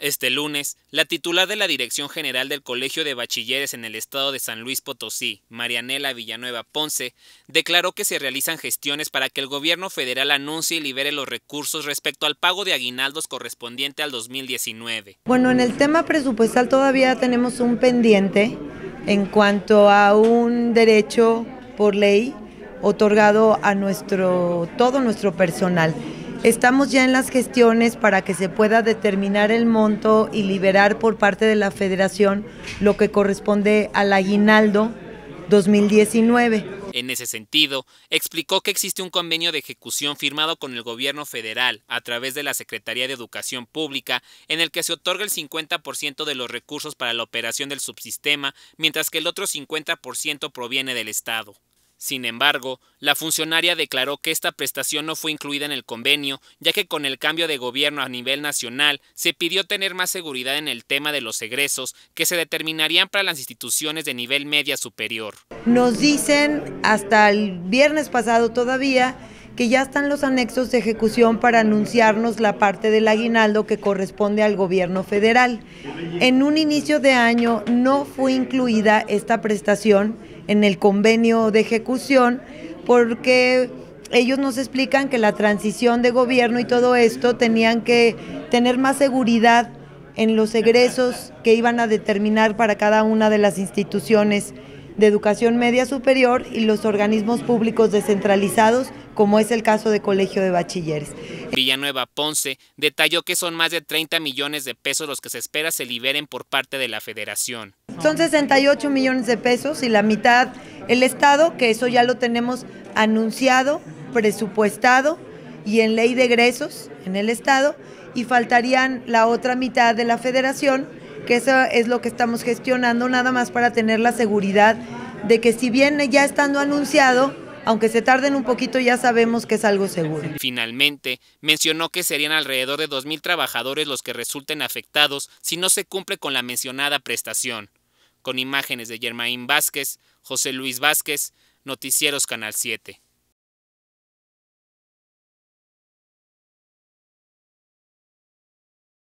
Este lunes, la titular de la Dirección General del Colegio de Bachilleres en el estado de San Luis Potosí, Marianela Villanueva Ponce, declaró que se realizan gestiones para que el gobierno federal anuncie y libere los recursos respecto al pago de aguinaldos correspondiente al 2019. Bueno, en el tema presupuestal todavía tenemos un pendiente en cuanto a un derecho por ley otorgado a nuestro todo nuestro personal. Estamos ya en las gestiones para que se pueda determinar el monto y liberar por parte de la federación lo que corresponde al aguinaldo 2019. En ese sentido, explicó que existe un convenio de ejecución firmado con el gobierno federal a través de la Secretaría de Educación Pública en el que se otorga el 50% de los recursos para la operación del subsistema, mientras que el otro 50% proviene del Estado. Sin embargo, la funcionaria declaró que esta prestación no fue incluida en el convenio, ya que con el cambio de gobierno a nivel nacional se pidió tener más seguridad en el tema de los egresos que se determinarían para las instituciones de nivel media superior. Nos dicen hasta el viernes pasado todavía que ya están los anexos de ejecución para anunciarnos la parte del aguinaldo que corresponde al gobierno federal. En un inicio de año no fue incluida esta prestación en el convenio de ejecución porque ellos nos explican que la transición de gobierno y todo esto tenían que tener más seguridad en los egresos que iban a determinar para cada una de las instituciones de educación media superior y los organismos públicos descentralizados como es el caso de Colegio de Bachilleres. Villanueva Ponce detalló que son más de 30 millones de pesos los que se espera se liberen por parte de la federación. Son 68 millones de pesos y la mitad el Estado, que eso ya lo tenemos anunciado, presupuestado y en ley de egresos en el Estado, y faltarían la otra mitad de la federación, que eso es lo que estamos gestionando nada más para tener la seguridad de que si bien ya estando anunciado, aunque se tarden un poquito ya sabemos que es algo seguro. Finalmente, mencionó que serían alrededor de 2.000 trabajadores los que resulten afectados si no se cumple con la mencionada prestación. Con imágenes de Germain Vázquez, José Luis Vázquez, Noticieros Canal 7.